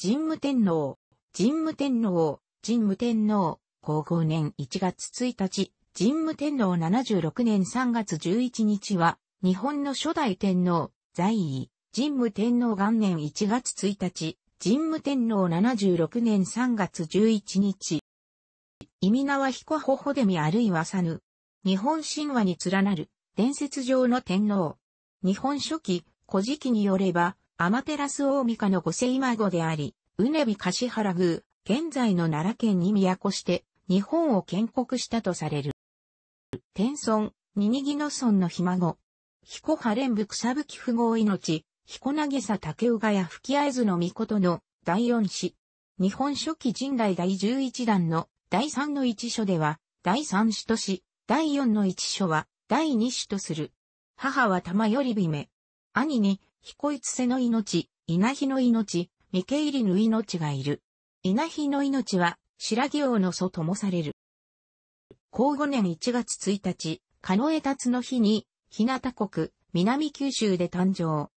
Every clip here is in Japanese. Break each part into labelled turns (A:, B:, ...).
A: 神武天皇、神武天皇、神武天皇、皇后年1月1日、神武天皇76年3月11日は、日本の初代天皇、在位、神武天皇元年1月1日、神武天皇76年3月11日。意味名はヒコホホデミあるいはサヌ。日本神話に連なる伝説上の天皇。日本初期、古事記によれば、アマテラス大ミカの御世孫であり、うねび柏原宮、現在の奈良県に都して、日本を建国したとされる。天孫、ニニギノ村のひ孫。彦波連部草吹き不命、彦投さ竹うがや吹き合図の御事の第四子。日本初期人来第十一弾の第三の一書では、第三子とし、第四の一書は、第二子とする。母は玉より姫。兄に、彦いつせの命、稲ひの命、三毛入りぬ命がいる。稲ひの命は、白木王の祖ともされる。後5年1月1日、狩江達の日に、日向国、南九州で誕生。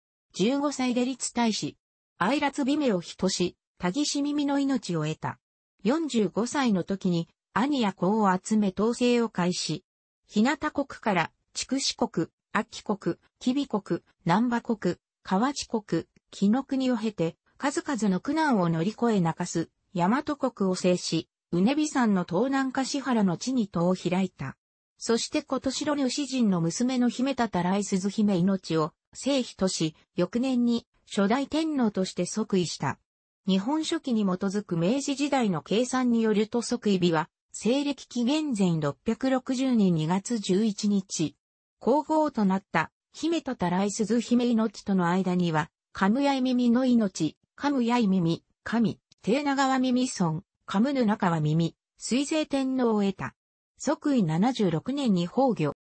A: 15歳で立大使。愛辣美名を人し、たぎし耳の命を得た。45歳の時に、兄や子を集め統制を開始。日向国から、筑紫国、秋国、吉備国、南波国、河内国、紀の国を経て、数々の苦難を乗り越え泣かす、大和国を制し、うねび山の東南柏原の地に戸を開いた。そして今年の主人の娘の姫たたらい鈴姫命を、聖妃とし、翌年に初代天皇として即位した。日本書紀に基づく明治時代の計算によると即位日は、西暦紀元前660年2月11日。皇后となった姫とたらい鈴姫命との間には、かむやい耳の命、かむやい耳、神、定長は耳村、かむぬ中は耳、水星天皇を得た。即位76年に崩御。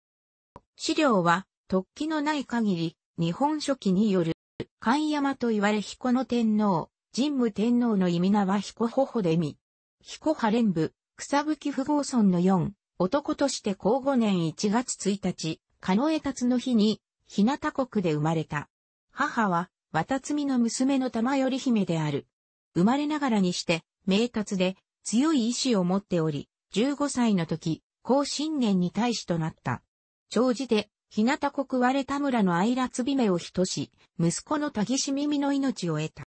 A: 資料は、突起のない限り、日本書紀による、神山と言われ彦の天皇、神武天皇の意味名は彦ほほでみ。彦派連部、草吹不合村の4、男として公5年1月1日、加納江達の日に、日向国で生まれた。母は、綿摘の娘の玉り姫である。生まれながらにして、明達で、強い意志を持っており、15歳の時、高信念に対しとなった。長寿で、日向国割れ田村の愛らつびめをとし、息子の田し耳の命を得た。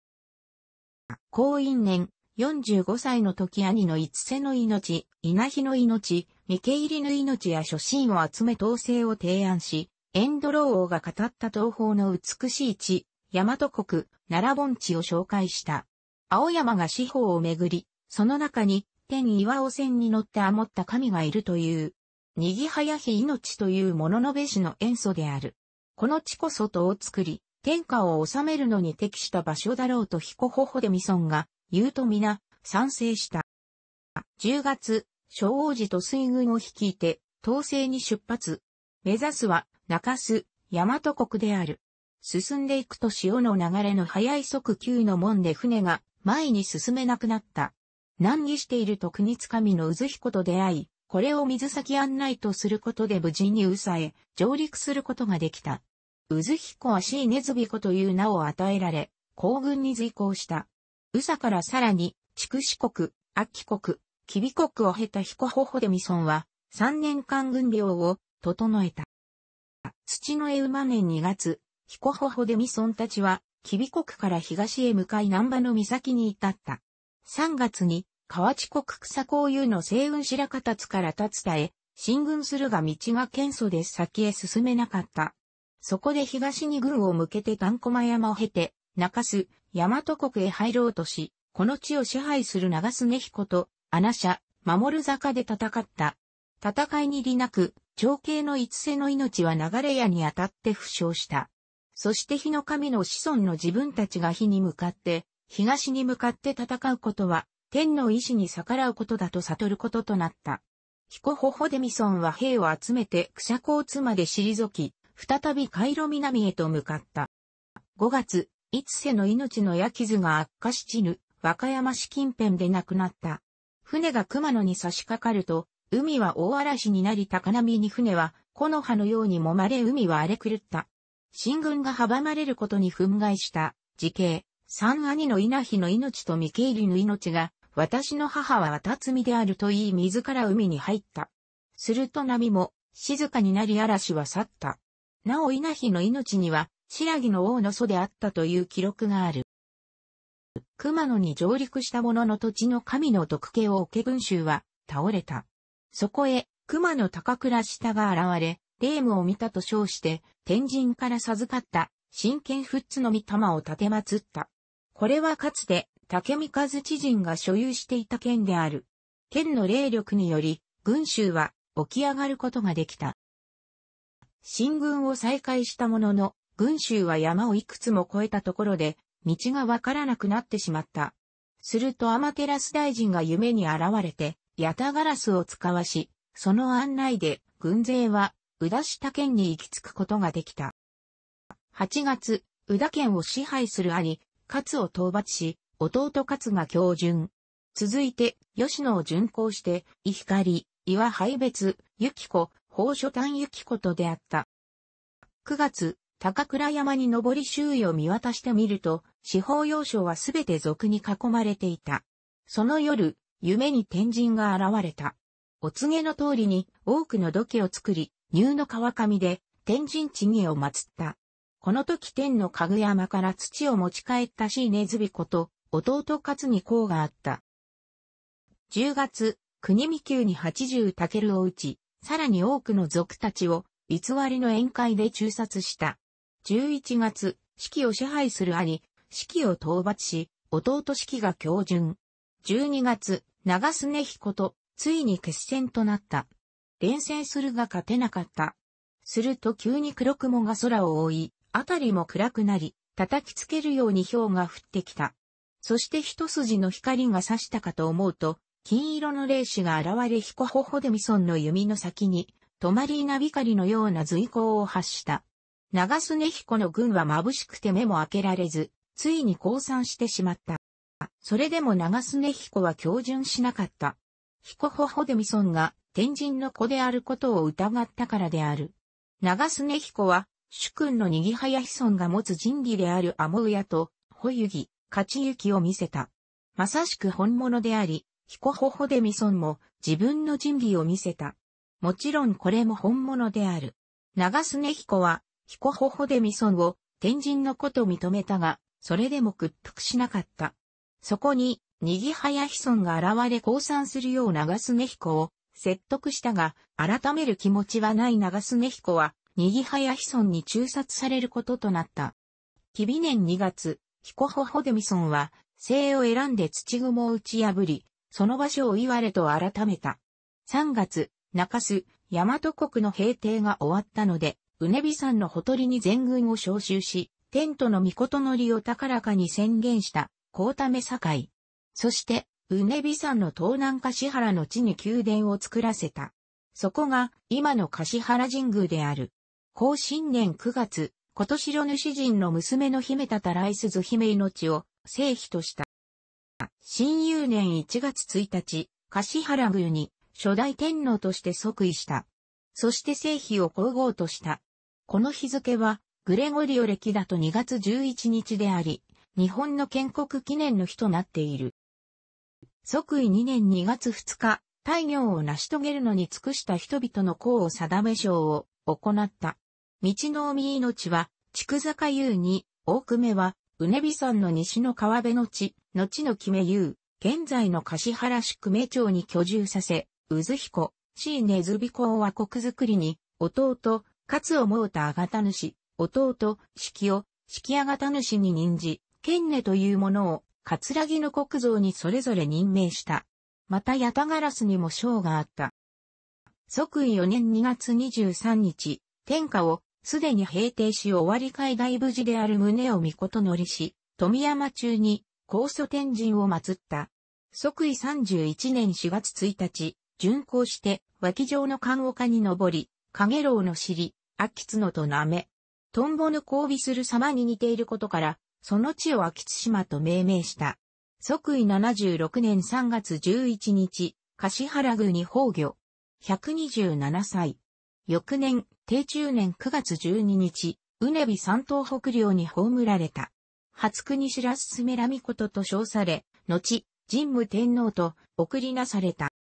A: 高因年、45歳の時兄の五瀬の命、稲日の命、三毛入りの命や初心を集め統制を提案し、エンドロー王が語った東方の美しい地、大和国、奈良盆地を紹介した。青山が四方をめぐり、その中に、天岩尾線に乗ってあもった神がいるという、にぎはやひ命という物のべしの塩素である。この地こそとを作り、天下を治めるのに適した場所だろうと彦ほほでみそんが、言うと皆、賛成した。10月、小王子と水軍を率いて、東西に出発。目指すは、中洲、大和国である。進んでいくと潮の流れの速い速急の門で船が前に進めなくなった。難儀していると国つかみの渦彦と出会い、これを水先案内とすることで無事に宇へ上陸することができた。渦彦はシーネズビコという名を与えられ、皇軍に随行した。宇からさらに、筑紫国、秋国、吉備国を経た彦ホホでミソンは、3年間軍領を整えた。土の絵馬年2月、彦ホホデミソンたちは、キビ国から東へ向かい南波の岬に至った。3月に、河内国草交友の西雲白方津から立つたへ、進軍するが道が堅素で先へ進めなかった。そこで東に軍を向けて丹駒山を経て、中洲、大和国へ入ろうとし、この地を支配する長須根彦と、穴社、守る坂で戦った。戦いに利なく、長兄の五世の命は流れ屋に当たって負傷した。そして火の神の子孫の自分たちが火に向かって、東に向かって戦うことは、天の意志に逆らうことだと悟ることとなった。ヒコホホデミソンは兵を集めてクシャコーツまで退き、再びカイロ南へと向かった。5月、五世の命の矢傷が悪化し死ぬ、和歌山市近辺で亡くなった。船が熊野に差し掛かると、海は大嵐になり高波に船は、木の葉のように揉まれ海は荒れ狂った。進軍が阻まれることに憤慨した、時計、三兄の稲妃の命とミケイリの命が、私の母は渡つみであると言い自ら海に入った。すると波も、静かになり嵐は去った。なお稲妃の命には、白木の王の祖であったという記録がある。熊野に上陸した者の土地の神の毒気を受け群衆は、倒れた。そこへ、熊野高倉下が現れ、霊夢を見たと称して、天神から授かった、真剣富津の御霊を立て祀った。これはかつて、竹三和知人が所有していた剣である。剣の霊力により、群衆は起き上がることができた。進軍を再開したものの、群衆は山をいくつも越えたところで、道がわからなくなってしまった。すると天照テラス大臣が夢に現れて、ヤタガラスを使わし、その案内で軍勢は宇田下県に行き着くことができた。8月、宇田県を支配する兄、勝を討伐し、弟勝が教順。続いて、吉野を巡行して、伊光、岩廃別、ゆき子、宝書丹ゆき子と出会った。9月、高倉山に登り周囲を見渡してみると、四方要所はすべて俗に囲まれていた。その夜、夢に天神が現れた。お告げの通りに多くの土器を作り、乳の川上で天神地儀を祀った。この時天の家具山から土を持ち帰ったシーネズビこと弟勝に功があった。10月、国見宮に80タケルを打ち、さらに多くの族たちを偽りの宴会で中殺した。11月、四季を支配する兄、四季を討伐し、弟四季が教順。12月、長須根彦と、ついに決戦となった。連戦するが勝てなかった。すると急に黒雲が空を覆い、あたりも暗くなり、叩きつけるように氷が降ってきた。そして一筋の光が差したかと思うと、金色の霊子が現れ彦頬でミソンの弓の先に、止まり稲光のような随行を発した。長須根彦の軍は眩しくて目も開けられず、ついに降参してしまった。それでも長根彦は標準しなかった。彦ほほデミソンが天神の子であることを疑ったからである。長根彦は、主君のにぎはや子孫が持つ神器であるアモウヤと、ホユギ、勝ち行きを見せた。まさしく本物であり、彦ほほデミソンも自分の神器を見せた。もちろんこれも本物である。長根彦は、彦ほほデミソンを天神の子と認めたが、それでも屈服しなかった。そこに、にぎはやひそんが現れ降参するよう長須根彦を説得したが、改める気持ちはない長須根彦は、にぎはやひそんに中殺されることとなった。きび年2月、彦ほほでみそんは、生を選んで土雲を打ち破り、その場所を言われと改めた。3月、中洲、大和国の平定が終わったので、うねび山のほとりに全軍を召集し、テントの御事のりを高らかに宣言した。高め境。そして、うねび山の東南柏原の地に宮殿を作らせた。そこが、今の柏原神宮である。後新年9月、年、城主人の娘の姫たたすず姫命を、聖妃とした。新友年1月1日、柏原宮に、初代天皇として即位した。そして聖妃を皇后とした。この日付は、グレゴリオ歴だと2月11日であり、日本の建国記念の日となっている。即位2年2月2日、大業を成し遂げるのに尽くした人々の功を定め賞を行った。道の海命は、筑坂優に、大久目は、うねび山の西の川辺の地、後の決め優、現在の柏原市久米町に居住させ、うずひこ、C 根ずびを和国づくりに、弟、勝を思うたあがた主、弟、式を、式あがた主に任じ、剣根というものを、ラギの国像にそれぞれ任命した。また八田ガラスにも章があった。即位4年2月23日、天下を、すでに平定し終わり海外無事である宗を御事乗りし、富山中に、高祖天神を祀った。即位31年4月1日、巡行して、脇上の看岡に登り、影楼の尻、秋津のとなめ。トンボの交尾する様に似ていることから、その地を秋津島と命名した。即位76年3月11日、柏原宮に崩御。127歳。翌年、定中年9月12日、うねび三島北領に葬られた。初国白すめらみことと称され、後、神武天皇と送りなされた。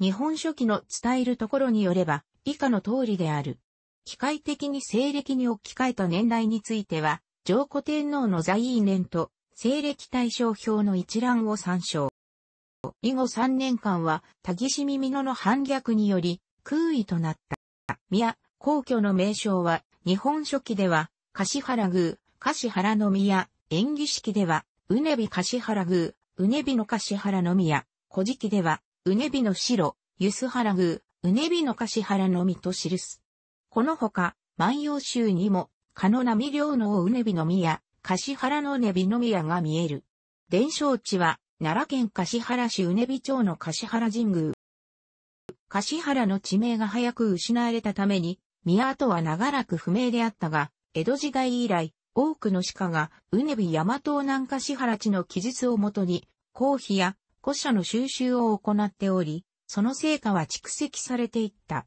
A: 日本書紀の伝えるところによれば、以下の通りである。機械的に西暦に置き換えた年代については、上古天皇の在位年と、西暦対象表の一覧を参照。以後3年間は、田岸耳野の反逆により、空位となった。宮、皇居の名称は、日本書紀では、柏原宮、柏原の宮、演技式では、うねび柏原宮、うねびの柏原の宮、古事記では、うねびの城、ゆす原宮、うねびの柏原のみと記す。このほか、万葉集にも、かの波量の大うねびの宮、はらのねびの宮が見える。伝承地は、奈良県は原市うねび町のは原神宮。は原の地名が早く失われたために、宮跡は長らく不明であったが、江戸時代以来、多くの鹿が、うねび山東南は原地の記述をもとに、公費や古社の収集を行っており、その成果は蓄積されていった。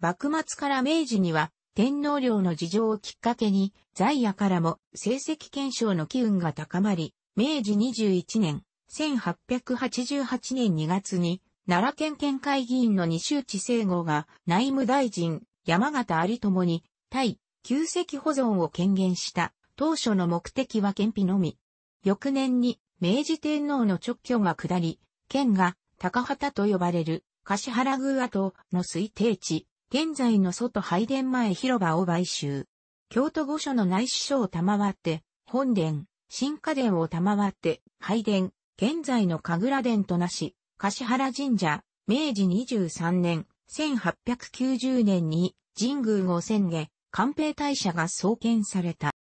A: 幕末から明治には、天皇陵の事情をきっかけに、在野からも成績検証の機運が高まり、明治21年、1888年2月に、奈良県県会議員の西内聖吾が内務大臣、山形有友に、対、旧跡保存を権限した。当初の目的は県費のみ。翌年に、明治天皇の直居が下り、県が高畑と呼ばれる柏原宮跡の推定地、現在の外拝殿前広場を買収。京都御所の内史所を賜って、本殿、新家殿を賜って、拝殿、現在の神楽殿となし、柏原神社、明治23年、1890年に神宮を宣言、官兵大社が創建された。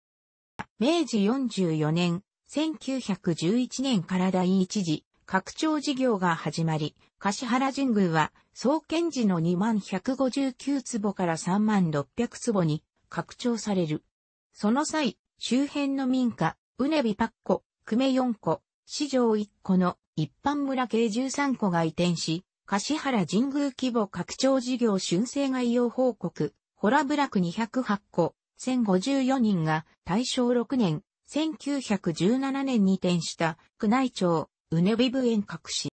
A: 明治44年、1911年から第一次拡張事業が始まり、柏原神宮は創建時の2万159坪から3万600坪に拡張される。その際、周辺の民家、うねびパッコ、久米4個、市場1個の一般村計13個が移転し、柏原神宮規模拡張事業春生概要報告、ホラブラク208個、1054人が大正6年、1917年に移転した宮内庁、うねび部園隠し。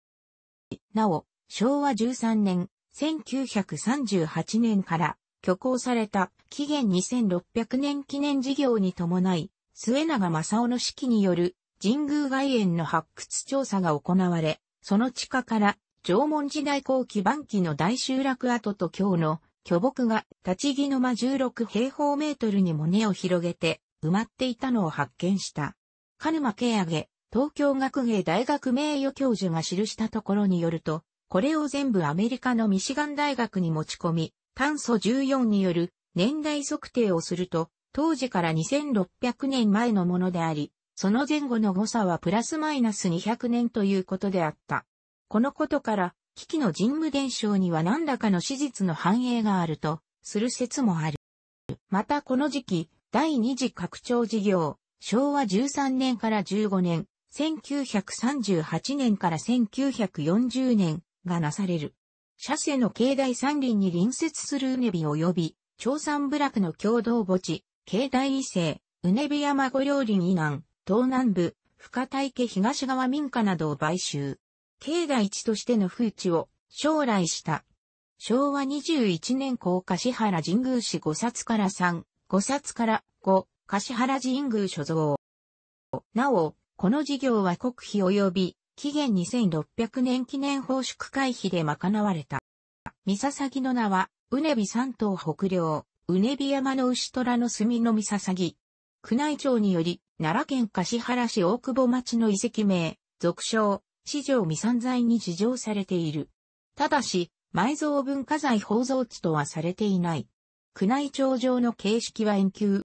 A: なお、昭和13年、1938年から挙行された紀元2600年記念事業に伴い、末永正夫の指揮による神宮外苑の発掘調査が行われ、その地下から縄文時代後期晩期の大集落跡と今日の巨木が立ち木の間16平方メートルにも根を広げて埋まっていたのを発見した。鹿沼アゲ、東京学芸大学名誉教授が記したところによると、これを全部アメリカのミシガン大学に持ち込み、炭素14による年代測定をすると、当時から2600年前のものであり、その前後の誤差はプラスマイナス200年ということであった。このことから、機器の神武伝承には何らかの史実の反映があると、する説もある。またこの時期、第二次拡張事業、昭和13年から15年、1938年から1940年、がなされる。社世の境内山林に隣接するうねび及び、長山部落の共同墓地、境内伊勢、うねび山御料林以南、東南部、深田池東側民家などを買収。境内地としての風地を将来した。昭和21年高柏原神宮市五冊から三、五冊から五、柏原神宮所蔵。なお、この事業は国費及び紀元2600年記念奉祝会費で賄われた。三笹の名は、うねび三島北領、うねび山の牛虎の墨の三笹宮内庁により、奈良県柏原市大久保町の遺跡名、俗称、市場未山材に事情されている。ただし、埋蔵文化財宝蔵地とはされていない。宮内庁上の形式は遠求。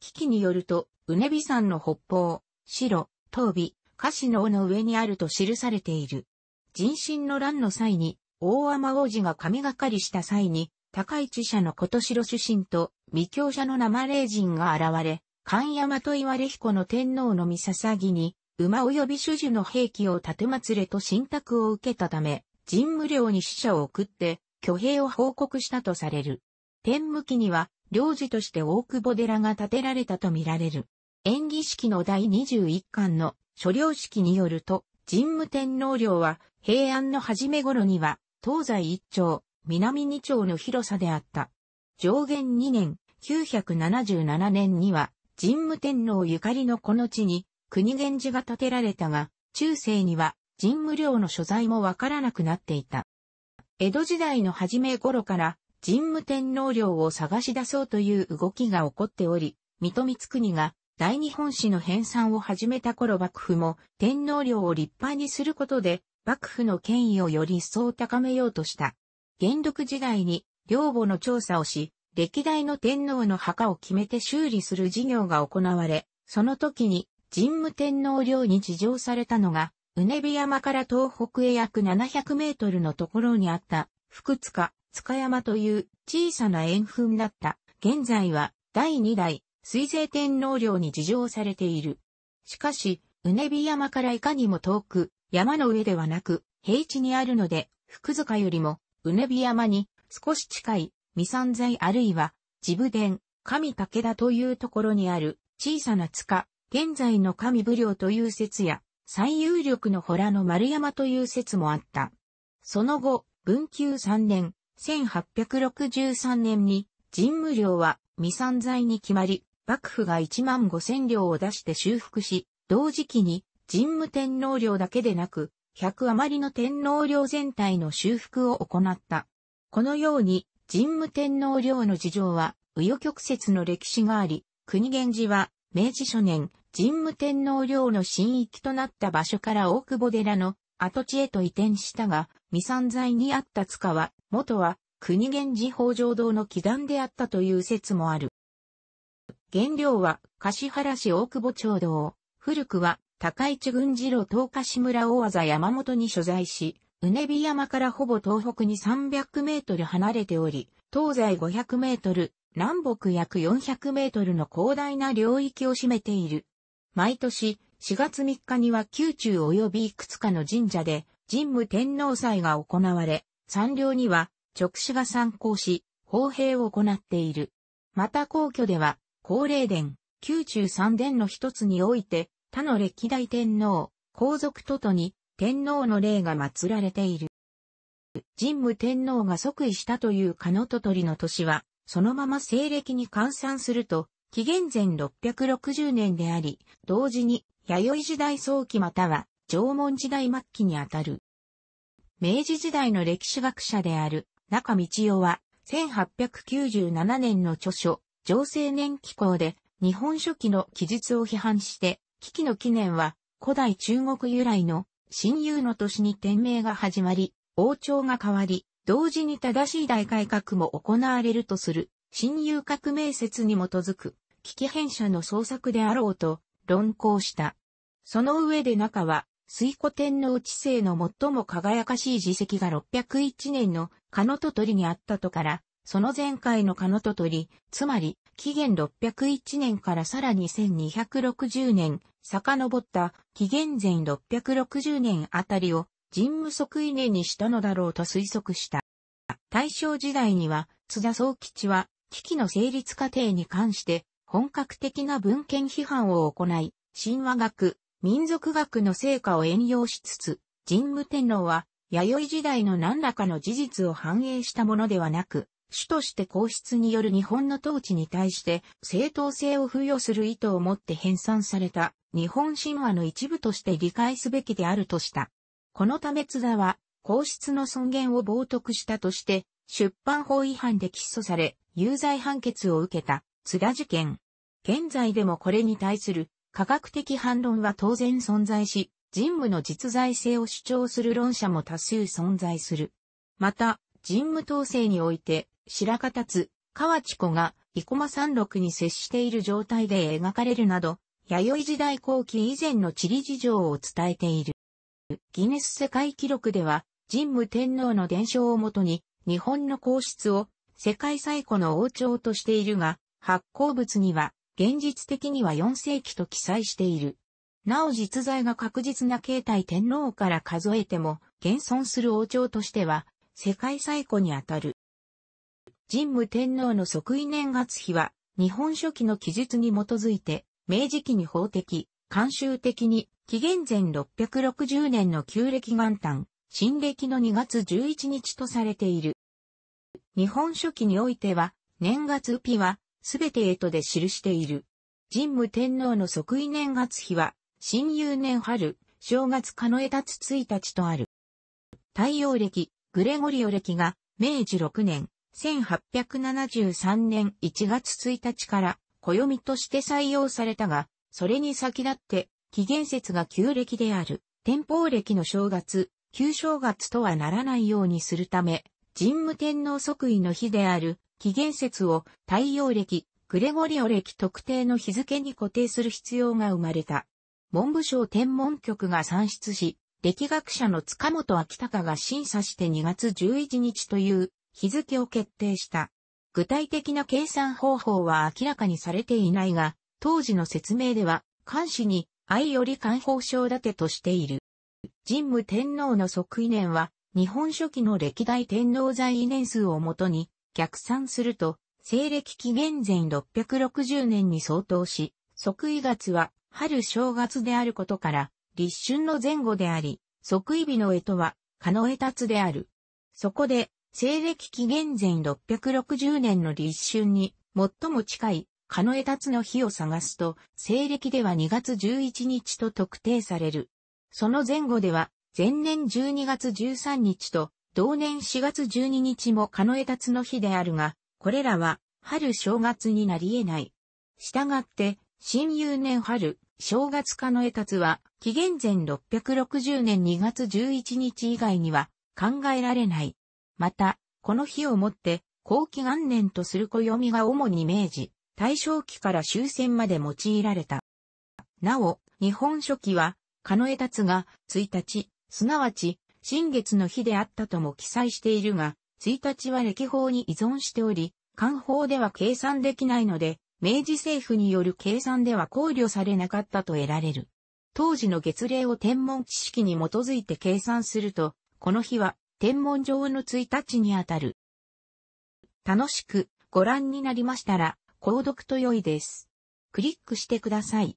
A: 危機によると、うねび山の北方、白、東尾、下肢の尾の上にあると記されている。人心の乱の際に、大天王子が神がかりした際に、高市社の琴城主神と、未教者の生霊人が現れ、神山と言われ彦の天皇の御捧ぎに、馬及び主樹の兵器を盾祭れと信託を受けたため、神無領に死者を送って、挙兵を報告したとされる。天向きには、領事として大久保寺が建てられたとみられる。演技式の第21巻の諸領式によると、神武天皇陵は平安の初め頃には東西一丁、南二丁の広さであった。上元2年、977年には神武天皇ゆかりのこの地に国源氏が建てられたが、中世には神武陵の所在もわからなくなっていた。江戸時代の初め頃から神武天皇陵を探し出そうという動きが起こっており、水戸光国が大日本史の編纂を始めた頃幕府も天皇陵を立派にすることで幕府の権威をより一層高めようとした。元禄時代に陵墓の調査をし、歴代の天皇の墓を決めて修理する事業が行われ、その時に神武天皇陵に地上されたのが、うねび山から東北へ約700メートルのところにあった福塚、塚山という小さな円墳だった。現在は第2代水税天皇陵に事情されている。しかし、うねび山からいかにも遠く、山の上ではなく、平地にあるので、福塚よりも、うねび山に少し近い、未山財あるいは、自武殿、神武田というところにある小さな塚、現在の神武陵という説や、最有力の洞の丸山という説もあった。その後、文久三年、1863年に、神武陵は未散在に決まり、幕府が1万5千両を出して修復し、同時期に神武天皇陵だけでなく、100余りの天皇陵全体の修復を行った。このように、神武天皇陵の事情は、右与曲折の歴史があり、国源氏は、明治初年、神武天皇陵の新域となった場所から大久保寺の跡地へと移転したが、未散財にあった塚は、元は、国源氏北条堂の祈願であったという説もある。原料は、柏原市大久保町道。古くは、高市郡次郎東柏村大技山本に所在し、うねび山からほぼ東北に300メートル離れており、東西500メートル、南北約400メートルの広大な領域を占めている。毎年、4月3日には宮中及びいくつかの神社で、神武天皇祭が行われ、山陵には、直視が参考し、砲兵を行っている。また皇居では、高麗殿、宮中三殿の一つにおいて、他の歴代天皇、皇族ととに、天皇の霊が祀られている。神武天皇が即位したというカノトトリの年は、そのまま西暦に換算すると、紀元前660年であり、同時に、弥生時代早期または、縄文時代末期にあたる。明治時代の歴史学者である、中道夫は、1897年の著書、上青年機構で日本書紀の記述を批判して、危機の記念は古代中国由来の親友の年に天命が始まり、王朝が変わり、同時に正しい大改革も行われるとする、親友革命説に基づく、危機編者の創作であろうと論考した。その上で中は、水古天皇治世の最も輝かしい事績が601年の鹿野と鳥にあったとから、その前回のカノトり、つまり、紀元601年からさらに1260年、遡った紀元前660年あたりを神武即位年にしたのだろうと推測した。大正時代には、津田総吉は、危機の成立過程に関して、本格的な文献批判を行い、神話学、民族学の成果を援用しつつ、神武天皇は、弥生時代の何らかの事実を反映したものではなく、主として皇室による日本の統治に対して正当性を付与する意図を持って編纂された日本神話の一部として理解すべきであるとした。このため津田は皇室の尊厳を冒涜したとして出版法違反で起訴され有罪判決を受けた津田事件。現在でもこれに対する科学的反論は当然存在し、人務の実在性を主張する論者も多数存在する。また、人務統制において、白方津、河内湖が、生駒山麓に接している状態で描かれるなど、弥生時代後期以前の地理事情を伝えている。ギネス世界記録では、神武天皇の伝承をもとに、日本の皇室を世界最古の王朝としているが、発行物には、現実的には4世紀と記載している。なお実在が確実な形態天皇から数えても、現存する王朝としては、世界最古にあたる。神武天皇の即位年月日は、日本書紀の記述に基づいて、明治期に法的、慣習的に、紀元前660年の旧暦元旦、新暦の2月11日とされている。日本書紀においては、年月日は、すべて絵とで記している。神武天皇の即位年月日は、新友年春、正月かの枝つ1日とある。太陽暦、グレゴリオ暦が、明治6年、1873年1月1日から暦として採用されたが、それに先立って、紀元節が旧暦である、天保暦の正月、旧正月とはならないようにするため、神武天皇即位の日である、紀元節を太陽暦、グレゴリオ暦特定の日付に固定する必要が生まれた。文部省天文局が算出し、歴学者の塚本明隆が審査して2月11日という日付を決定した。具体的な計算方法は明らかにされていないが、当時の説明では、漢詩に愛より漢方症立てとしている。神武天皇の即位年は、日本初期の歴代天皇在位年数をもとに、逆算すると、西暦紀元前660年に相当し、即位月は春正月であることから、立春の前後であり、即位日の絵とは、かの立つである。そこで、西暦紀元前660年の立春に最も近いカノエタツの日を探すと、西暦では2月11日と特定される。その前後では、前年12月13日と、同年4月12日もカノエタツの日であるが、これらは、春正月になり得ない。したがって、新有年春、正月カノエタツは、紀元前660年2月11日以外には、考えられない。また、この日をもって、後期元年とする暦が主に明治、大正期から終戦まで用いられた。なお、日本書紀は、狩野達が、1日、すなわち、新月の日であったとも記載しているが、1日は歴法に依存しており、官法では計算できないので、明治政府による計算では考慮されなかったと得られる。当時の月齢を天文知識に基づいて計算すると、この日は天文上の1日にあたる。楽しくご覧になりましたら、購読と良いです。クリックしてください。